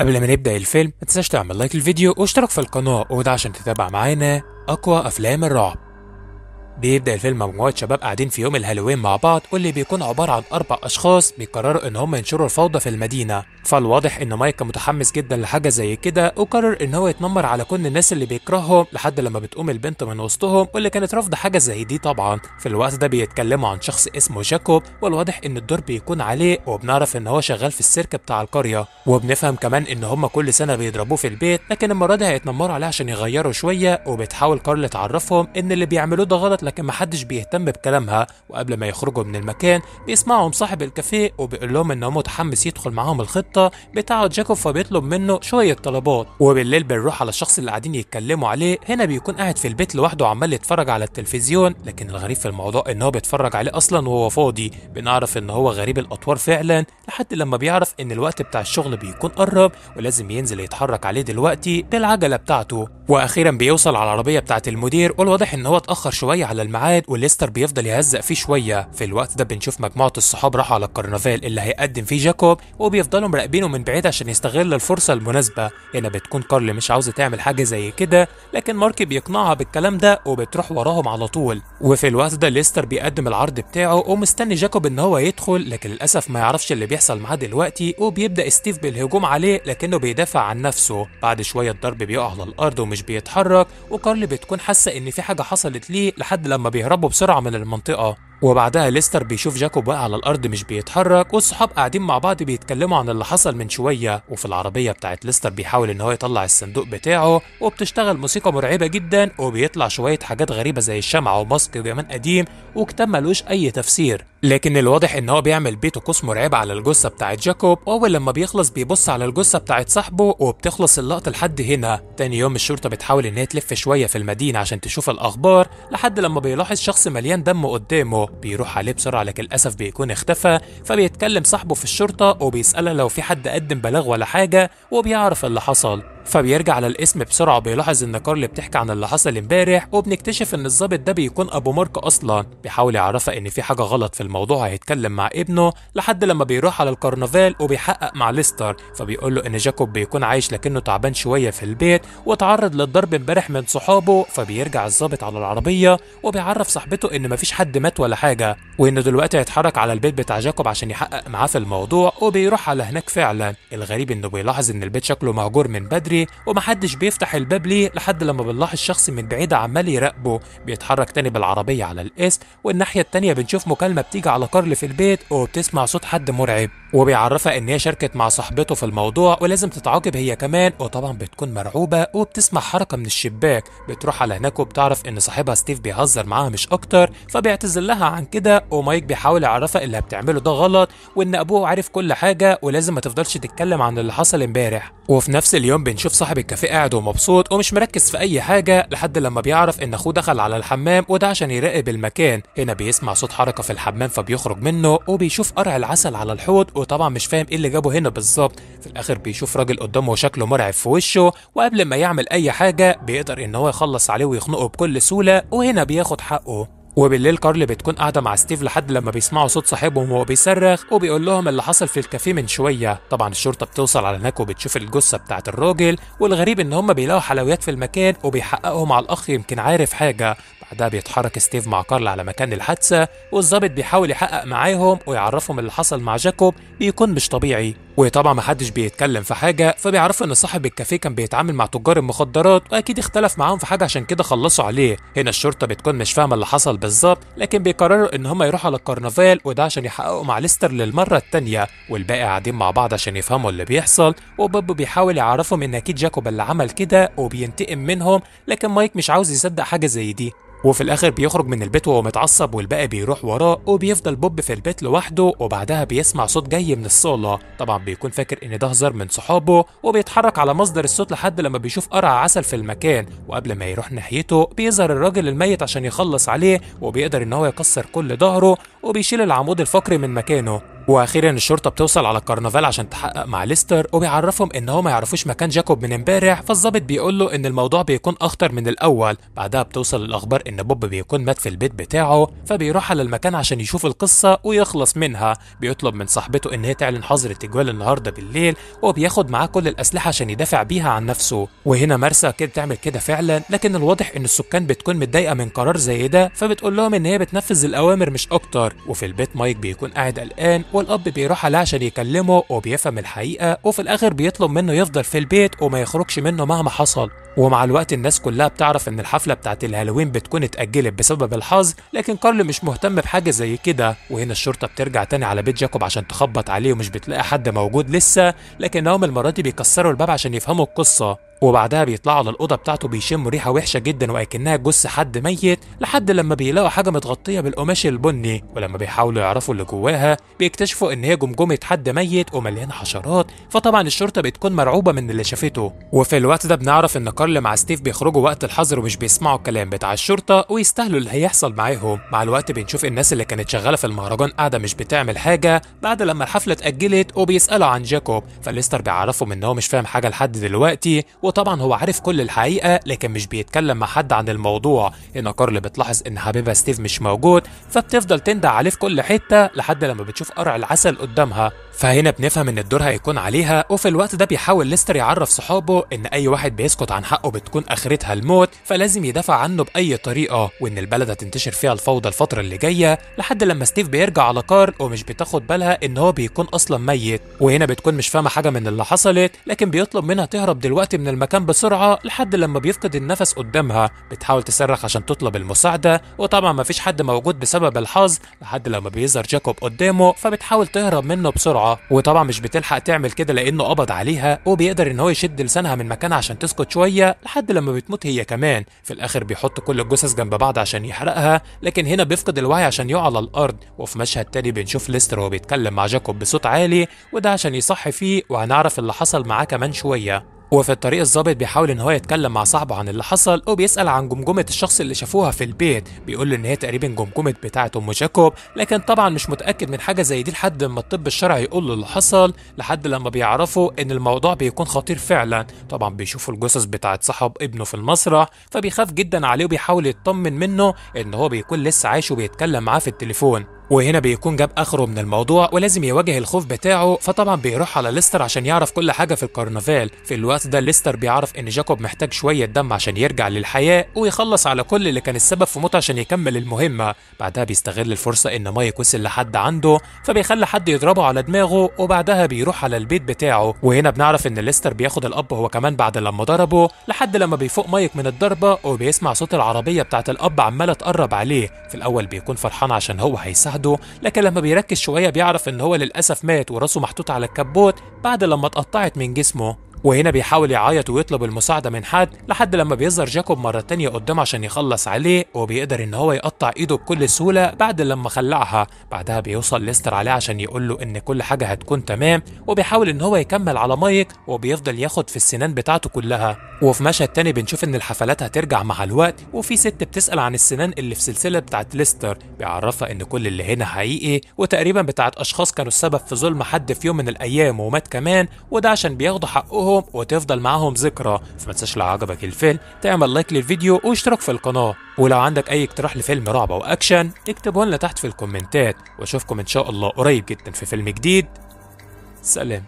قبل ما نبدأ الفيلم متنساش تعمل لايك للفيديو واشترك في القناة وده عشان تتابع معانا أقوى أفلام الرعب بيبدأ الفيلم مجموعة شباب قاعدين في يوم الهالوين مع بعض واللي بيكون عبارة عن أربع أشخاص بيقرروا إن هم ينشروا الفوضى في المدينة، فالواضح إن مايك كان متحمس جدا لحاجة زي كده وقرر إن هو يتنمر على كل الناس اللي بيكرههم لحد لما بتقوم البنت من وسطهم واللي كانت رافضة حاجة زي دي طبعا، في الوقت ده بيتكلموا عن شخص اسمه جاكوب والواضح إن الدور بيكون عليه وبنعرف إن هو شغال في السيرك بتاع القرية، وبنفهم كمان إن هم كل سنة بيضربوه في البيت لكن المرة دي هيتنمروا عليه عشان يغيروا شوية وبتحاول كارل تعرفهم إن اللي بيعملوه ده غلط لكن ما حدش بيهتم بكلامها وقبل ما يخرجوا من المكان بيسمعهم صاحب الكافيه وبيقول لهم ان هو متحمس يدخل معاهم الخطه بتاعه جاكوب فبيطلب منه شويه طلبات وبالليل بنروح على الشخص اللي قاعدين يتكلموا عليه هنا بيكون قاعد في البيت لوحده عمال يتفرج على التلفزيون لكن الغريب في الموضوع ان هو بيتفرج عليه اصلا وهو فاضي بنعرف ان هو غريب الاطوار فعلا لحد لما بيعرف ان الوقت بتاع الشغل بيكون قرب ولازم ينزل يتحرك عليه دلوقتي بالعجله بتاعته واخيرا بيوصل على العربيه بتاعه المدير والواضح ان هو اتاخر شويه على الميعاد وليستر بيفضل يهزق فيه شويه في الوقت ده بنشوف مجموعه الصحاب راحوا على الكرنفال اللي هيقدم فيه جاكوب وبيفضلوا مراقبينه من بعيد عشان يستغل الفرصه المناسبه هنا بتكون كارل مش عاوزه تعمل حاجه زي كده لكن مارك بيقنعها بالكلام ده وبتروح وراهم على طول وفي الوقت ده ليستر بيقدم العرض بتاعه ومستني جاكوب ان هو يدخل لكن للاسف ما يعرفش اللي بيحصل معاه دلوقتي وبيبدا ستيف بالهجوم عليه لكنه بيدافع عن نفسه بعد شويه الضرب بيقع على الارض ومش بيتحرك وكارل بتكون حاسه ان في حاجه حصلت ليه لحد لحد لما بيهربوا بسرعة من المنطقة وبعدها ليستر بيشوف جاكوب واقع على الأرض مش بيتحرك والصحاب قاعدين مع بعض بيتكلموا عن اللي حصل من شوية وفي العربية بتاعت ليستر بيحاول إن هو يطلع الصندوق بتاعه وبتشتغل موسيقى مرعبة جدا وبيطلع شوية حاجات غريبة زي الشمعة وماسك وبيمان قديم وكتاب ملوش أي تفسير لكن الواضح ان هو بيعمل بيته قوس مرعب على الجثه بتاعت جاكوب اول لما بيخلص بيبص على الجثه بتاعت صاحبه وبتخلص اللقطه لحد هنا تاني يوم الشرطه بتحاول ان هي تلف شويه في المدينه عشان تشوف الاخبار لحد لما بيلاحظ شخص مليان دم قدامه بيروح عليه بسرعه لكن للاسف بيكون اختفى فبيتكلم صاحبه في الشرطه وبيساله لو في حد قدم بلاغ ولا حاجه وبيعرف اللي حصل فبيرجع على الاسم بسرعه وبيلاحظ ان كارل بتحكي عن اللي حصل امبارح وبنكتشف ان الظابط ده بيكون ابو مارك اصلا بيحاول يعرفها ان في حاجه غلط في الموضوع هيتكلم مع ابنه لحد لما بيروح على الكرنفال وبيحقق مع ليستر فبيقول له ان جاكوب بيكون عايش لكنه تعبان شويه في البيت وتعرض للضرب امبارح من صحابه فبيرجع الظابط على العربيه وبيعرف صاحبته ان مفيش حد مات ولا حاجه وانه دلوقتي هيتحرك على البيت بتاع جاكوب عشان يحقق معاه في الموضوع وبيروح على هناك فعلا الغريب انه بيلاحظ ان البيت شكله مهجور من بدري كبيرة ومحدش بيفتح الباب ليه لحد لما بنلاحظ شخص من بعيد عمال يراقبه بيتحرك تاني بالعربية على الاست والناحية التانية بنشوف مكالمة بتيجي على كارل في البيت وبتسمع صوت حد مرعب وبيعرفها إن هي شاركت مع صاحبته في الموضوع ولازم تتعاقب هي كمان وطبعا بتكون مرعوبة وبتسمع حركة من الشباك بتروح على هناك وبتعرف إن صاحبها ستيف بيهزر معاها مش أكتر فبيعتذر لها عن كده ومايك بيحاول يعرفها اللي بتعمله ده غلط وإن أبوه عارف كل حاجة ولازم ما تفضلش تتكلم عن اللي حصل امبارح وفي نفس اليوم بنشوف بيشوف صاحب الكافيه قاعد ومبسوط ومش مركز في اي حاجه لحد لما بيعرف ان اخوه دخل على الحمام وده عشان يراقب المكان هنا بيسمع صوت حركه في الحمام فبيخرج منه وبيشوف قرع العسل على الحوض وطبعا مش فاهم ايه اللي جابه هنا بالظبط في الاخر بيشوف راجل قدامه شكله مرعب في وشه وقبل ما يعمل اي حاجه بيقدر ان هو يخلص عليه ويخنقه بكل سهوله وهنا بياخد حقه وبالليل كارل بتكون قاعده مع ستيف لحد لما بيسمعوا صوت صاحبهم وهو بيصرخ وبيقول لهم اللي حصل في الكافيه من شويه طبعا الشرطه بتوصل على هناك وبتشوف الجثه بتاعه الراجل والغريب ان هم بيلاقوا حلويات في المكان وبيحققوا مع الاخ يمكن عارف حاجه بعدها بيتحرك ستيف مع كارل على مكان الحادثه والظابط بيحاول يحقق معاهم ويعرفهم اللي حصل مع جاكوب بيكون مش طبيعي وطبعا محدش بيتكلم في حاجه فبيعرفوا ان صاحب الكافيه كان بيتعامل مع تجار المخدرات واكيد اختلف معاهم في حاجه عشان كده خلصوا عليه هنا الشرطه بتكون مش فاهمه اللي حصل بالظبط لكن بيقرروا ان هم يروحوا على الكرنفال وده عشان يحققوا مع ليستر للمره الثانيه والباقي قاعدين مع بعض عشان يفهموا اللي بيحصل وبوب بيحاول يعرفهم ان اكيد جاكوب اللي عمل كده وبينتقم منهم لكن مايك مش عاوز يصدق حاجه زي دي وفي الاخر بيخرج من البيت وهو متعصب والباقي بيروح وراه وبيفضل بوب في البيت لوحده وبعدها بيسمع صوت جاي من الصاله طبعا بيكون فاكر ان ده هزار من صحابه وبيتحرك على مصدر الصوت لحد لما بيشوف قرع عسل في المكان وقبل ما يروح ناحيته بيظهر الراجل الميت عشان يخلص عليه وبيقدر ان هو يكسر كل ظهره وبيشيل العمود الفقري من مكانه واخيرا الشرطه بتوصل على الكرنفال عشان تحقق مع ليستر وبيعرفهم ان هو ما يعرفوش مكان جاكوب من امبارح فالظابط بيقول له ان الموضوع بيكون اخطر من الاول بعدها بتوصل الاخبار ان بوب بيكون مات في البيت بتاعه فبيروح على المكان عشان يشوف القصه ويخلص منها بيطلب من صاحبته ان هي تعلن حظر التجوال النهارده بالليل وبياخد معاه كل الاسلحه عشان يدافع بيها عن نفسه وهنا مرسى كده بتعمل كده فعلا لكن الواضح ان السكان بتكون متضايقه من قرار زي ده فبتقول لهم ان هي بتنفذ الاوامر مش اكتر وفي البيت مايك بيكون قاعد قلقان والاب بيروح عليه عشان يكلمه وبيفهم الحقيقه وفي الاخر بيطلب منه يفضل في البيت وما يخرجش منه مهما حصل ومع الوقت الناس كلها بتعرف ان الحفله بتاعت الهالوين بتكون اتاجلت بسبب الحظ لكن كارل مش مهتم بحاجه زي كده وهنا الشرطه بترجع تاني على بيت جاكوب عشان تخبط عليه ومش بتلاقي حد موجود لسه لكنهم المره دي بيكسروا الباب عشان يفهموا القصه وبعدها بيطلعوا على الأوضة بتاعته بيشموا ريحة وحشة جدا وأكنها جثة حد ميت لحد لما بيلاقوا حاجة متغطية بالقماش البني ولما بيحاولوا يعرفوا اللي جواها بيكتشفوا إن هي جمجمة حد ميت ومليانة حشرات فطبعا الشرطة بتكون مرعوبة من اللي شافته وفي الوقت ده بنعرف إن كارل مع ستيف بيخرجوا وقت الحظر ومش بيسمعوا الكلام بتاع الشرطة ويستاهلوا اللي هيحصل معاهم مع الوقت بنشوف الناس اللي كانت شغالة في المهرجان قاعدة مش بتعمل حاجة بعد لما الحفلة اتأجلت وبيسألوا عن جاكوب فليستر بيعرفهم إن هو مش فاهم حاجة لحد دلوقتي وطبعا هو عارف كل الحقيقه لكن مش بيتكلم مع حد عن الموضوع هنا كارل بتلاحظ ان حبيبها ستيف مش موجود فبتفضل تندع عليه في كل حته لحد لما بتشوف قرع العسل قدامها فهنا بنفهم ان الدور هيكون عليها وفي الوقت ده بيحاول ليستر يعرف صحابه ان اي واحد بيسكت عن حقه بتكون اخرتها الموت فلازم يدافع عنه باي طريقه وان البلد هتنتشر فيها الفوضى الفتره اللي جايه لحد لما ستيف بيرجع على كار ومش بتاخد بالها ان هو بيكون اصلا ميت وهنا بتكون مش فاهمه حاجه من اللي حصلت لكن بيطلب منها تهرب دلوقتي من المكان بسرعه لحد لما بيفقد النفس قدامها بتحاول تصرخ عشان تطلب المساعده وطبعا مفيش حد موجود بسبب الحظ لحد لما بيظهر جاكوب قدامه فبتحاول تهرب منه بسرعه بسرعه وطبعا مش بتلحق تعمل كده لانه قبض عليها وبيقدر ان هو يشد لسانها من مكانها عشان تسكت شويه لحد لما بتموت هي كمان في الاخر بيحط كل الجثث جنب بعض عشان يحرقها لكن هنا بيفقد الوعي عشان يقع على الارض وفي مشهد تاني بنشوف ليستر وهو بيتكلم مع جاكوب بصوت عالي وده عشان يصحي فيه وهنعرف اللي حصل معاه كمان شويه وفي الطريق الظابط بيحاول ان هو يتكلم مع صاحبه عن اللي حصل وبيسال عن جمجمه الشخص اللي شافوها في البيت بيقول له ان هي تقريبا جمجمه بتاعه ام جاكوب لكن طبعا مش متاكد من حاجه زي دي لحد ما الطب الشرعي يقول له اللي حصل لحد لما بيعرفوا ان الموضوع بيكون خطير فعلا طبعا بيشوفوا الجثث بتاعه صاحب ابنه في المسرح فبيخاف جدا عليه وبيحاول يطمن منه ان هو بيكون لسه عايش وبيتكلم معاه في التليفون وهنا بيكون جاب اخره من الموضوع ولازم يواجه الخوف بتاعه فطبعا بيروح على ليستر عشان يعرف كل حاجه في الكرنفال في الوقت ده ليستر بيعرف ان جاكوب محتاج شويه دم عشان يرجع للحياه ويخلص على كل اللي كان السبب في موته عشان يكمل المهمه بعدها بيستغل الفرصه ان مايك وصل لحد عنده فبيخلي حد يضربه على دماغه وبعدها بيروح على البيت بتاعه وهنا بنعرف ان ليستر بياخد الاب هو كمان بعد لما ضربه لحد لما بيفوق مايك من الضربه وبيسمع صوت العربيه بتاعه الاب عماله تقرب عليه في الاول بيكون فرحان عشان هو هيساعده لوحده لكن لما بيركز شويه بيعرف ان هو للاسف مات وراسه محطوط على الكبوت بعد لما اتقطعت من جسمه وهنا بيحاول يعيط ويطلب المساعدة من حد لحد لما بيظهر جاكوب مرة تانية قدامه عشان يخلص عليه وبيقدر إن هو يقطع إيده بكل سهولة بعد لما خلعها بعدها بيوصل ليستر عليه عشان يقول له إن كل حاجة هتكون تمام وبيحاول إن هو يكمل على مايك وبيفضل ياخد في السنان بتاعته كلها وفي مشهد تاني بنشوف إن الحفلات هترجع مع الوقت وفي ست بتسأل عن السنان اللي في سلسلة بتاعت ليستر بيعرفها إن كل اللي هنا حقيقي وتقريبا بتاعت أشخاص كانوا السبب في ظلم حد في يوم من الأيام ومات كمان وده عشان بياخدوا حقهم معاهم وتفضل معاهم ذكرى فما تنساش لو عجبك الفيلم تعمل لايك للفيديو واشتراك في القناه ولو عندك اي اقتراح لفيلم رعب او اكشن اكتبه لنا تحت في الكومنتات واشوفكم ان شاء الله قريب جدا في فيلم جديد سلام